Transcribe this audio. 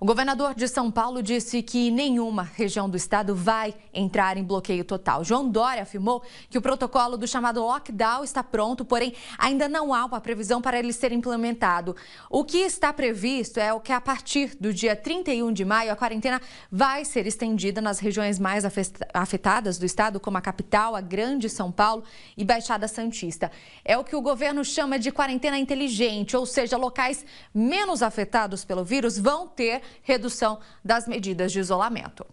O governador de São Paulo disse que nenhuma região do estado vai entrar em bloqueio total. João Dória afirmou que o protocolo do chamado lockdown está pronto, porém ainda não há uma previsão para ele ser implementado. O que está previsto é o que a partir do dia 31 de maio a quarentena vai ser estendida nas regiões mais afetadas do estado, como a capital, a Grande São Paulo e Baixada Santista. É o que o governo chama de quarentena inteligente, ou seja, locais menos afetados pelo vírus vão ter redução das medidas de isolamento.